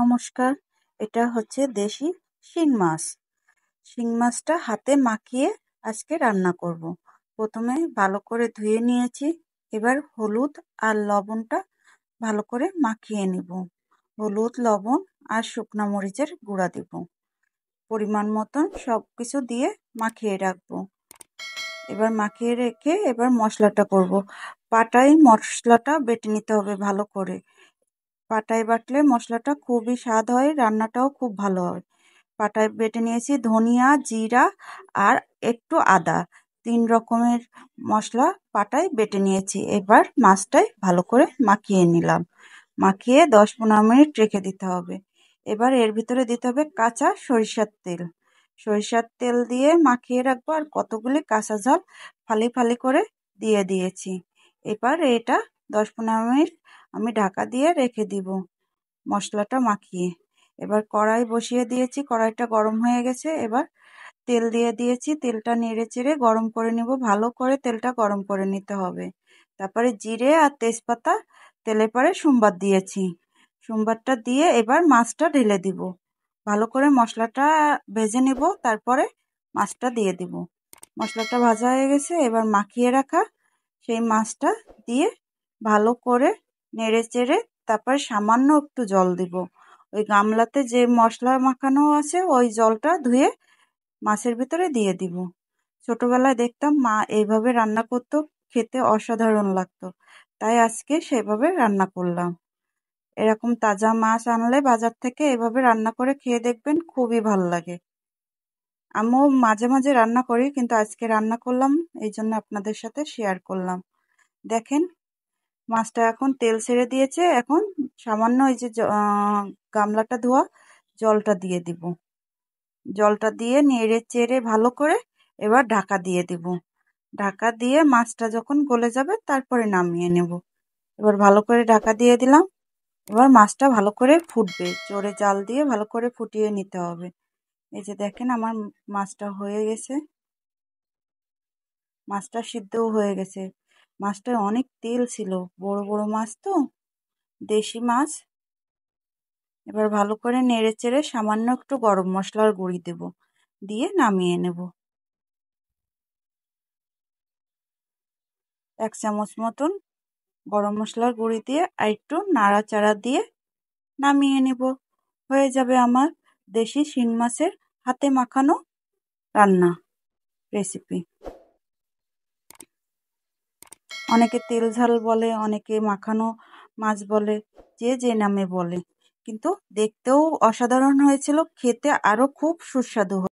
নমস্কার এটা হচ্ছে দেশি শিং মাছ শিং মাছটা হাতে মাখিয়ে আজকে রান্না করব। প্রথমে ভালো করে ধুয়ে নিয়েছি এবার হলুদ আর লবণটা ভালো করে মাখিয়ে নিব হলুদ লবণ আর শুকনা মরিচের গুঁড়া দিব পরিমাণ মতন সব কিছু দিয়ে মাখিয়ে রাখবো এবার মাখিয়ে রেখে এবার মশলাটা করব। পাটায় মশলাটা বেটে নিতে হবে ভালো করে পাটায় বাটলে মশলাটা খুবই স্বাদ হয় রান্নাটাও খুব ভালো হয় পাটায় বেটে নিয়েছি ধনিয়া জিরা আর একটু আদা তিন রকমের মশলা পাটায় বেটে নিয়েছি এবার মাছটায় ভালো করে মাখিয়ে নিলাম মাখিয়ে দশ পনেরো মিনিট রেখে দিতে হবে এবার এর ভিতরে দিতে হবে কাঁচা সরিষার তেল সরিষার তেল দিয়ে মাখিয়ে রাখবো আর কতগুলি কাঁচা ঝাল ফালি ফালি করে দিয়ে দিয়েছি এবার এটা দশ পনেরো মিনিট আমি ঢাকা দিয়ে রেখে দিব মশলাটা মাখিয়ে এবার কড়াই বসিয়ে দিয়েছি কড়াইটা গরম হয়ে গেছে এবার তেল দিয়ে দিয়েছি তেলটা নেড়ে চেড়ে গরম করে নিব ভালো করে তেলটা গরম করে নিতে হবে তারপরে জিরে আর তেজপাতা তেলে পরে সোমবার দিয়েছি সোমবারটা দিয়ে এবার মাছটা ঢেলে দিব ভালো করে মশলাটা ভেজে নেব তারপরে মাছটা দিয়ে দিব মশলাটা ভাজা হয়ে গেছে এবার মাখিয়ে রাখা সেই মাছটা দিয়ে ভালো করে নেড়ে চেড়ে তারপরে সামান্য একটু জল দিব ওই গামলাতে যে মশলা মাখানো আছে ওই জলটা ধুয়ে মাছের ভিতরে দিয়ে দিব ছোটোবেলায় দেখতাম মা এইভাবে রান্না করতো খেতে অসাধারণ লাগতো তাই আজকে সেভাবে রান্না করলাম এরকম তাজা মাছ আনলে বাজার থেকে এভাবে রান্না করে খেয়ে দেখবেন খুবই ভালো লাগে আমিও মাঝে মাঝে রান্না করি কিন্তু আজকে রান্না করলাম এই জন্য আপনাদের সাথে শেয়ার করলাম দেখেন মাছটা এখন তেল ছেড়ে দিয়েছে এখন সামান্য ওই যে গামলাটা ধোয়া জলটা দিয়ে দিব জলটা দিয়ে নেড়ে চেড়ে ভালো করে এবার ঢাকা দিয়ে দিব ঢাকা দিয়ে মাছটা যখন গলে যাবে তারপরে নামিয়ে নেব এবার ভালো করে ঢাকা দিয়ে দিলাম এবার মাছটা ভালো করে ফুটবে জোরে জাল দিয়ে ভালো করে ফুটিয়ে নিতে হবে এই যে দেখেন আমার মাছটা হয়ে গেছে মাছটা সিদ্ধও হয়ে গেছে মাছটায় অনেক তেল ছিল বড় বড় মাছ তো দেশি মাছ এবার ভালো করে নেড়ে চেড়ে সামান্য একটু গরম মশলার গুঁড়ি দেব দিয়ে নামিয়ে নেব এক চামচ মতন গরম মশলার গুঁড়ি দিয়ে আর একটু নাড়াচাড়া দিয়ে নামিয়ে নেব হয়ে যাবে আমার দেশি শিং মাছের হাতে মাখানো রান্না রেসিপি অনেকে তেল ঝাল বলে অনেকে মাখানো মাছ বলে যে যে নামে বলে কিন্তু দেখতেও অসাধারণ হয়েছিল খেতে আরও খুব সুস্বাদু